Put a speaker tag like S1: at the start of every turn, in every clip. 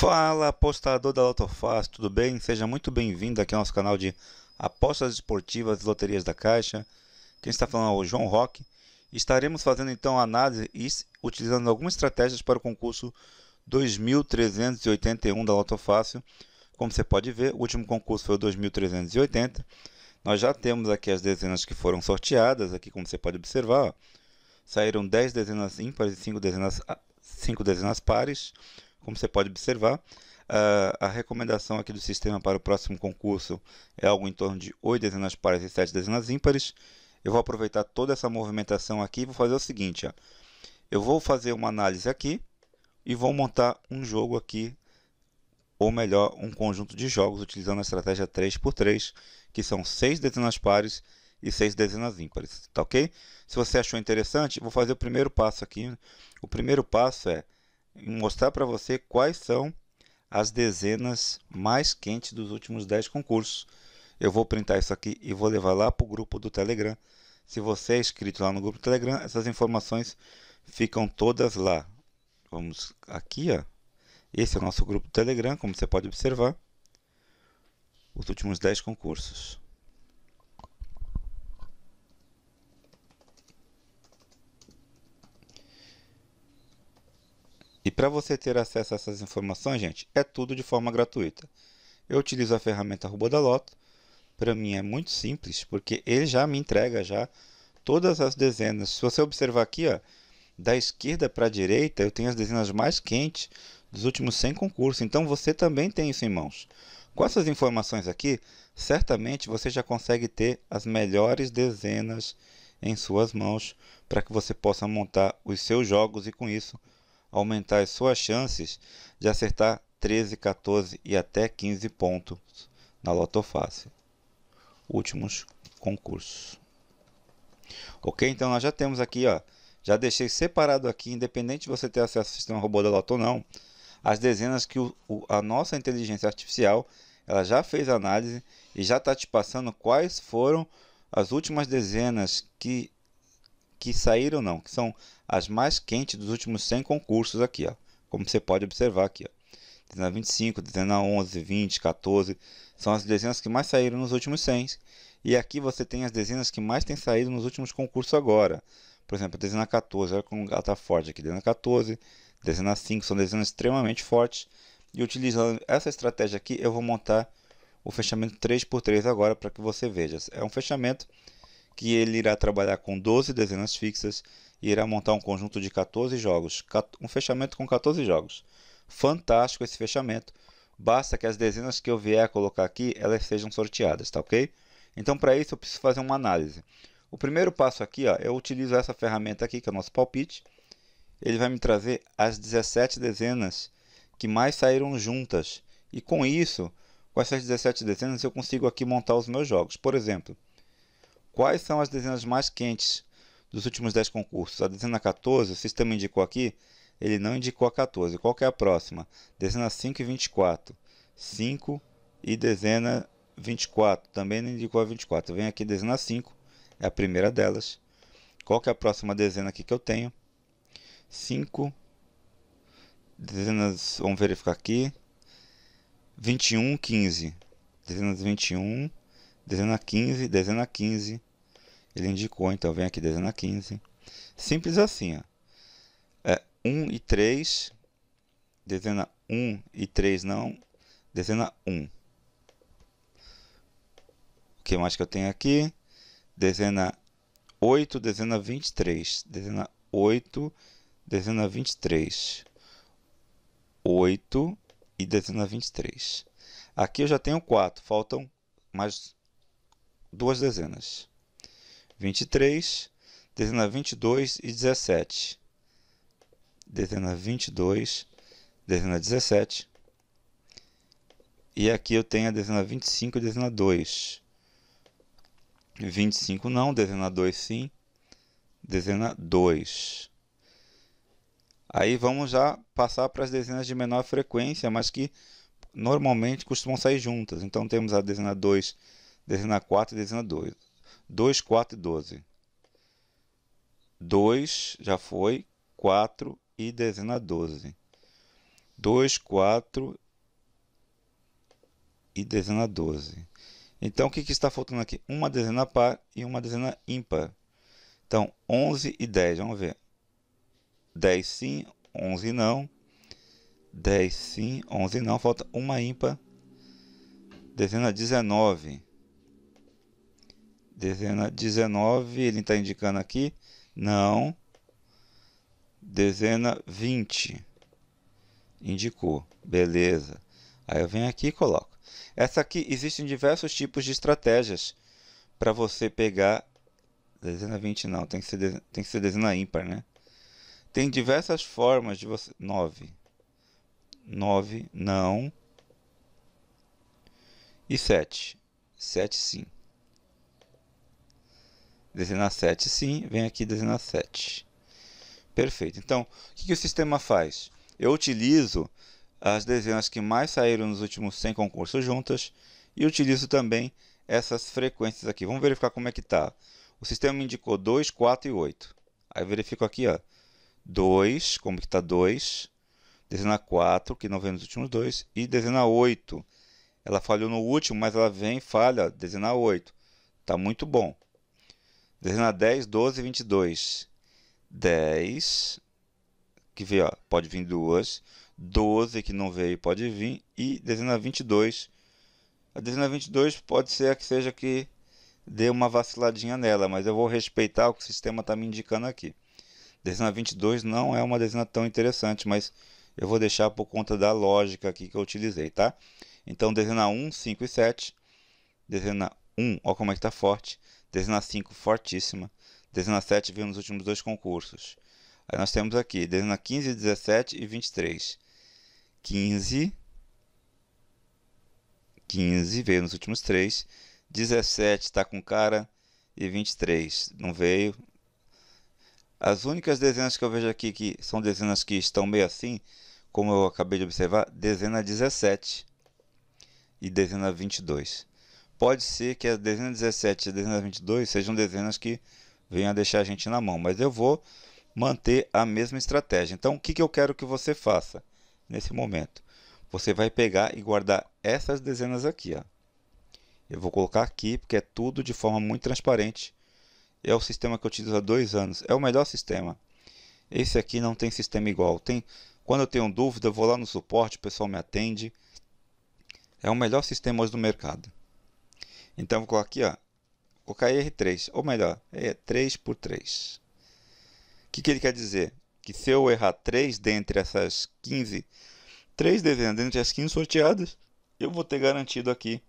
S1: Fala apostador da Lotofaz, tudo bem? Seja muito bem-vindo aqui ao nosso canal de apostas esportivas e loterias da Caixa. Quem está falando é o João Roque. Estaremos fazendo então análise e utilizando algumas estratégias para o concurso 2381 da Lotofácil. Como você pode ver, o último concurso foi o 2380. Nós já temos aqui as dezenas que foram sorteadas, aqui como você pode observar. Ó. Saíram 10 dezenas ímpares e 5 dezenas, 5 ah, dezenas pares. Como você pode observar, a recomendação aqui do sistema para o próximo concurso é algo em torno de 8 dezenas pares e 7 dezenas ímpares. Eu vou aproveitar toda essa movimentação aqui e vou fazer o seguinte. Ó. Eu vou fazer uma análise aqui e vou montar um jogo aqui, ou melhor, um conjunto de jogos utilizando a estratégia 3x3, que são 6 dezenas pares e 6 dezenas ímpares, tá ok? Se você achou interessante, vou fazer o primeiro passo aqui. O primeiro passo é mostrar para você quais são as dezenas mais quentes dos últimos 10 concursos. Eu vou printar isso aqui e vou levar lá para o grupo do Telegram. Se você é inscrito lá no grupo do Telegram, essas informações ficam todas lá. Vamos aqui, ó. Esse é o nosso grupo do Telegram, como você pode observar. Os últimos 10 concursos. E para você ter acesso a essas informações, gente, é tudo de forma gratuita. Eu utilizo a ferramenta Robodaloto. Para mim é muito simples, porque ele já me entrega já todas as dezenas. Se você observar aqui, ó, da esquerda para a direita, eu tenho as dezenas mais quentes dos últimos 100 concursos. Então você também tem isso em mãos. Com essas informações aqui, certamente você já consegue ter as melhores dezenas em suas mãos para que você possa montar os seus jogos e com isso aumentar as suas chances de acertar 13, 14 e até 15 pontos na lotofácil. Últimos concursos. Ok, então nós já temos aqui, ó, já deixei separado aqui, independente de você ter acesso ao sistema robô da Loto ou não, as dezenas que o, o, a nossa inteligência artificial ela já fez análise e já está te passando quais foram as últimas dezenas que que saíram não, que são as mais quentes dos últimos 100 concursos aqui, ó. Como você pode observar aqui, ó. Dezena 25, dezena 11, 20, 14, são as dezenas que mais saíram nos últimos 100. E aqui você tem as dezenas que mais têm saído nos últimos concursos agora. Por exemplo, a dezena 14, olha como ela está forte aqui, dezena 14, dezena 5, são dezenas extremamente fortes. E utilizando essa estratégia aqui, eu vou montar o fechamento 3x3 agora para que você veja. É um fechamento que ele irá trabalhar com 12 dezenas fixas e irá montar um conjunto de 14 jogos, um fechamento com 14 jogos. Fantástico esse fechamento. Basta que as dezenas que eu vier a colocar aqui, elas sejam sorteadas, tá ok? Então para isso eu preciso fazer uma análise. O primeiro passo aqui, ó, eu utilizo essa ferramenta aqui, que é o nosso palpite. Ele vai me trazer as 17 dezenas que mais saíram juntas. E com isso, com essas 17 dezenas, eu consigo aqui montar os meus jogos. Por exemplo, Quais são as dezenas mais quentes dos últimos 10 concursos? A dezena 14, o sistema indicou aqui, ele não indicou a 14. Qual que é a próxima? Dezena 5 e 24. 5 e dezena 24. Também não indicou a 24. Vem aqui dezena 5, é a primeira delas. Qual que é a próxima dezena aqui que eu tenho? 5. Dezenas, vamos verificar aqui. 21, 15. Dezenas 21, dezena 15, dezena 15. Ele indicou, então vem aqui dezena 15. Simples assim, ó. É 1 e 3, dezena 1 e 3 não, dezena 1. O que mais que eu tenho aqui? Dezena 8, dezena 23. Dezena 8, dezena 23. 8 e dezena 23. Aqui eu já tenho 4, faltam mais duas dezenas. 23, dezena 22 e 17. Dezena 22, dezena 17. E aqui eu tenho a dezena 25 e dezena 2. 25 não, dezena 2 sim, dezena 2. Aí vamos já passar para as dezenas de menor frequência, mas que normalmente costumam sair juntas. Então temos a dezena 2 dezena 4 e dezena 2. 2, 4 e 12. 2 já foi, 4 e dezena 12. 2, 4 e dezena 12. Então, o que, que está faltando aqui? Uma dezena par e uma dezena ímpar. Então, 11 e 10, vamos ver. 10 sim, 11 não. 10 sim, 11 não. Falta uma ímpar. Dezena 19. Dezena 19, ele está indicando aqui. Não. Dezena 20. Indicou. Beleza. Aí eu venho aqui e coloco. Essa aqui existem diversos tipos de estratégias para você pegar. Dezena 20 não, tem que ser, de, tem que ser dezena ímpar, né? Tem diversas formas de você. 9. 9, não. E 7. 7, sim. Dezena 7, sim, vem aqui dezena 7. Perfeito. Então, o que, que o sistema faz? Eu utilizo as dezenas que mais saíram nos últimos 100 concursos juntas e utilizo também essas frequências aqui. Vamos verificar como é que está. O sistema me indicou 2, 4 e 8. Aí verifico aqui, ó. 2, como que está 2. Dezena 4, que não vem nos últimos 2, E dezena 8. Ela falhou no último, mas ela vem falha, dezena 8. Está muito bom. Dezena 10, 12, 22. 10, que veio, ó, pode vir duas. 12, que não veio, pode vir. E dezena 22. A dezena 22 pode ser a que seja que dê uma vaciladinha nela, mas eu vou respeitar o que o sistema está me indicando aqui. Dezena 22 não é uma dezena tão interessante, mas eu vou deixar por conta da lógica aqui que eu utilizei, tá? Então, dezena 1, 5 e 7. Dezena 1, olha como é que está forte. Dezena 5, fortíssima. Dezena 7 veio nos últimos dois concursos. Aí nós temos aqui dezena 15, 17 e 23. 15, 15 veio nos últimos três. 17 está com cara e 23 não veio. As únicas dezenas que eu vejo aqui que são dezenas que estão meio assim, como eu acabei de observar, dezena 17 e dezena 22 pode ser que as dezenas 17 e dezenas 22 sejam dezenas que venham a deixar a gente na mão, mas eu vou manter a mesma estratégia. Então, o que, que eu quero que você faça nesse momento? Você vai pegar e guardar essas dezenas aqui. Ó. Eu vou colocar aqui porque é tudo de forma muito transparente. É o sistema que eu utilizo há dois anos. É o melhor sistema. Esse aqui não tem sistema igual. Tem, quando eu tenho dúvida, eu vou lá no suporte, o pessoal me atende. É o melhor sistema hoje do mercado. Então, vou colocar aqui, ó, vou colocar R3, ou melhor, é 3 por 3. O que, que ele quer dizer? Que se eu errar 3 dentre essas 15, 3 dezenas dentre as 15 sorteadas, eu vou ter garantido aqui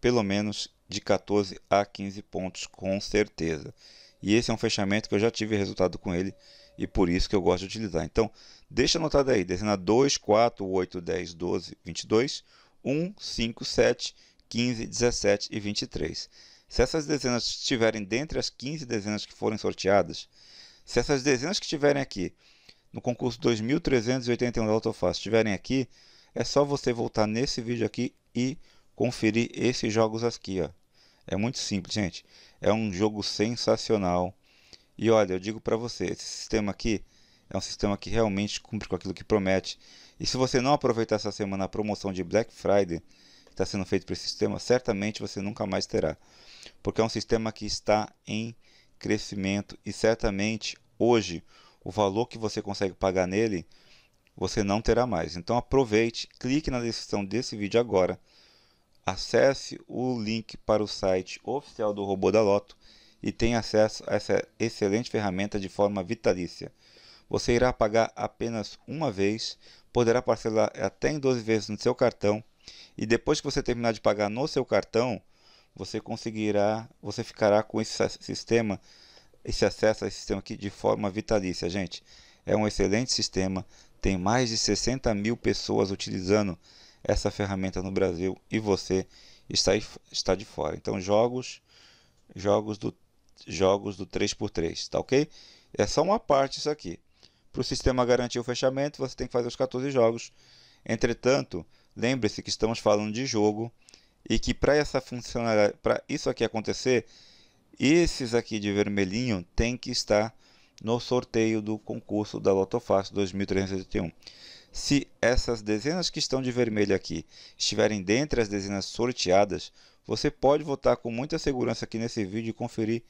S1: pelo menos de 14 a 15 pontos, com certeza. E esse é um fechamento que eu já tive resultado com ele e por isso que eu gosto de utilizar. Então, deixa anotado aí, dezena 2, 4, 8, 10, 12, 22, 1, 5, 7 15, 17 e 23. Se essas dezenas estiverem dentre as 15 dezenas que forem sorteadas, se essas dezenas que estiverem aqui no concurso 2381 da Autofácil estiverem aqui, é só você voltar nesse vídeo aqui e conferir esses jogos aqui. Ó. É muito simples, gente. É um jogo sensacional. E olha, eu digo para você, esse sistema aqui é um sistema que realmente cumpre com aquilo que promete. E se você não aproveitar essa semana a promoção de Black Friday, está sendo feito para esse sistema, certamente você nunca mais terá. Porque é um sistema que está em crescimento e certamente hoje o valor que você consegue pagar nele você não terá mais. Então aproveite, clique na descrição desse vídeo agora, acesse o link para o site oficial do Robô da Loto e tenha acesso a essa excelente ferramenta de forma vitalícia. Você irá pagar apenas uma vez, poderá parcelar até em 12 vezes no seu cartão e depois que você terminar de pagar no seu cartão, você conseguirá, você ficará com esse sistema, esse acesso a esse sistema aqui de forma vitalícia, gente. É um excelente sistema, tem mais de 60 mil pessoas utilizando essa ferramenta no Brasil e você está, está de fora. Então, jogos, jogos do, jogos do 3x3, tá ok? É só uma parte isso aqui. Para o sistema garantir o fechamento, você tem que fazer os 14 jogos. Entretanto, Lembre-se que estamos falando de jogo e que para essa funcionalidade, para isso aqui acontecer, esses aqui de vermelhinho tem que estar no sorteio do concurso da Lotofácil 2381. Se essas dezenas que estão de vermelho aqui estiverem dentre as dezenas sorteadas, você pode votar com muita segurança aqui nesse vídeo e conferir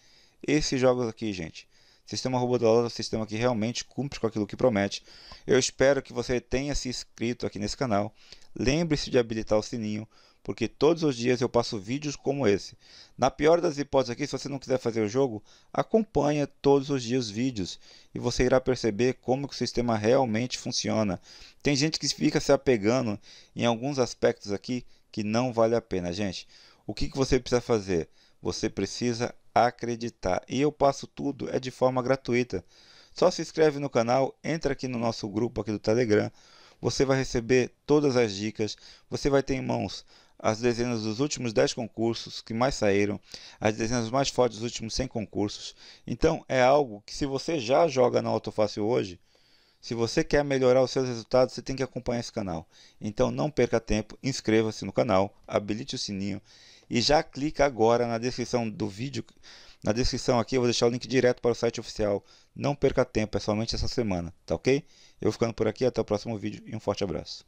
S1: esses jogos aqui, gente. Sistema Robô da Loja é um sistema que realmente cumpre com aquilo que promete. Eu espero que você tenha se inscrito aqui nesse canal. Lembre-se de habilitar o sininho, porque todos os dias eu passo vídeos como esse. Na pior das hipóteses aqui, se você não quiser fazer o jogo, acompanha todos os dias os vídeos e você irá perceber como que o sistema realmente funciona. Tem gente que fica se apegando em alguns aspectos aqui que não vale a pena, gente. O que, que você precisa fazer? Você precisa acreditar. E eu passo tudo, é de forma gratuita. Só se inscreve no canal, entra aqui no nosso grupo aqui do Telegram. Você vai receber todas as dicas. Você vai ter em mãos as dezenas dos últimos 10 concursos que mais saíram, as dezenas mais fortes dos últimos 100 concursos. Então, é algo que se você já joga na Autofácil hoje, se você quer melhorar os seus resultados, você tem que acompanhar esse canal. Então, não perca tempo, inscreva-se no canal, habilite o sininho e já clica agora na descrição do vídeo. Na descrição aqui eu vou deixar o link direto para o site oficial. Não perca tempo, é somente essa semana, tá ok? Eu ficando por aqui, até o próximo vídeo e um forte abraço.